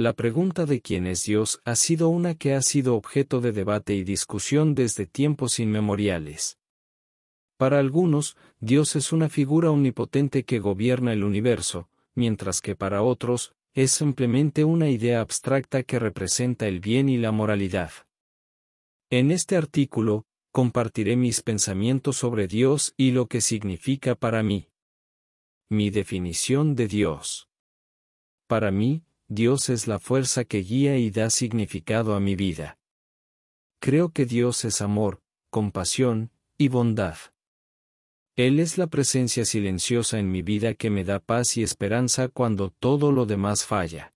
La pregunta de quién es Dios ha sido una que ha sido objeto de debate y discusión desde tiempos inmemoriales. Para algunos, Dios es una figura omnipotente que gobierna el universo, mientras que para otros, es simplemente una idea abstracta que representa el bien y la moralidad. En este artículo, compartiré mis pensamientos sobre Dios y lo que significa para mí. Mi definición de Dios. Para mí, Dios es la fuerza que guía y da significado a mi vida. Creo que Dios es amor, compasión y bondad. Él es la presencia silenciosa en mi vida que me da paz y esperanza cuando todo lo demás falla.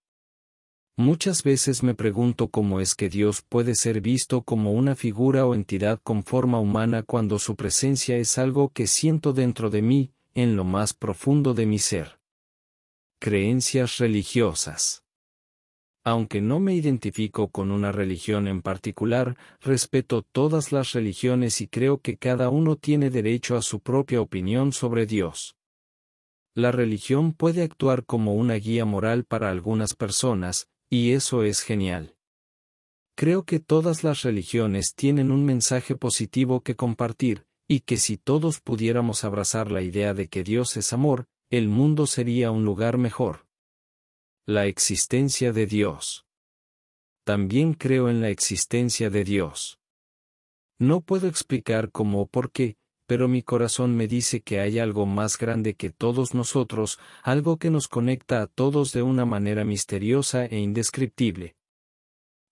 Muchas veces me pregunto cómo es que Dios puede ser visto como una figura o entidad con forma humana cuando su presencia es algo que siento dentro de mí, en lo más profundo de mi ser. Creencias religiosas. Aunque no me identifico con una religión en particular, respeto todas las religiones y creo que cada uno tiene derecho a su propia opinión sobre Dios. La religión puede actuar como una guía moral para algunas personas, y eso es genial. Creo que todas las religiones tienen un mensaje positivo que compartir, y que si todos pudiéramos abrazar la idea de que Dios es amor, el mundo sería un lugar mejor. La existencia de Dios. También creo en la existencia de Dios. No puedo explicar cómo o por qué, pero mi corazón me dice que hay algo más grande que todos nosotros, algo que nos conecta a todos de una manera misteriosa e indescriptible.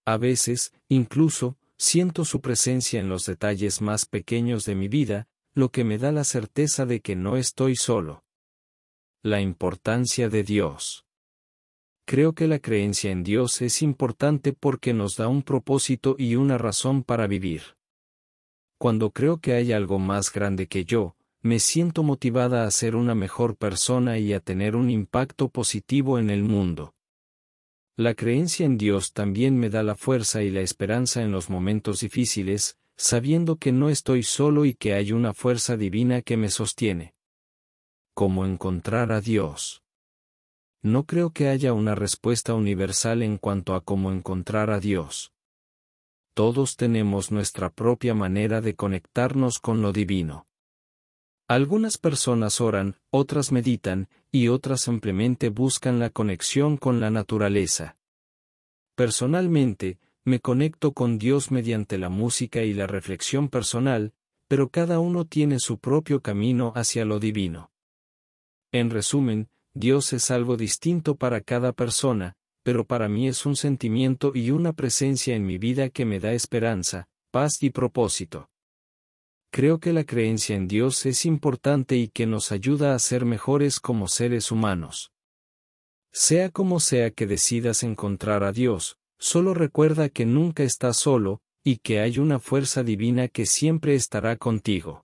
A veces, incluso, siento su presencia en los detalles más pequeños de mi vida, lo que me da la certeza de que no estoy solo. La importancia de Dios. Creo que la creencia en Dios es importante porque nos da un propósito y una razón para vivir. Cuando creo que hay algo más grande que yo, me siento motivada a ser una mejor persona y a tener un impacto positivo en el mundo. La creencia en Dios también me da la fuerza y la esperanza en los momentos difíciles, sabiendo que no estoy solo y que hay una fuerza divina que me sostiene. ¿Cómo encontrar a Dios? No creo que haya una respuesta universal en cuanto a cómo encontrar a Dios. Todos tenemos nuestra propia manera de conectarnos con lo divino. Algunas personas oran, otras meditan, y otras simplemente buscan la conexión con la naturaleza. Personalmente, me conecto con Dios mediante la música y la reflexión personal, pero cada uno tiene su propio camino hacia lo divino. En resumen, Dios es algo distinto para cada persona, pero para mí es un sentimiento y una presencia en mi vida que me da esperanza, paz y propósito. Creo que la creencia en Dios es importante y que nos ayuda a ser mejores como seres humanos. Sea como sea que decidas encontrar a Dios, solo recuerda que nunca estás solo, y que hay una fuerza divina que siempre estará contigo.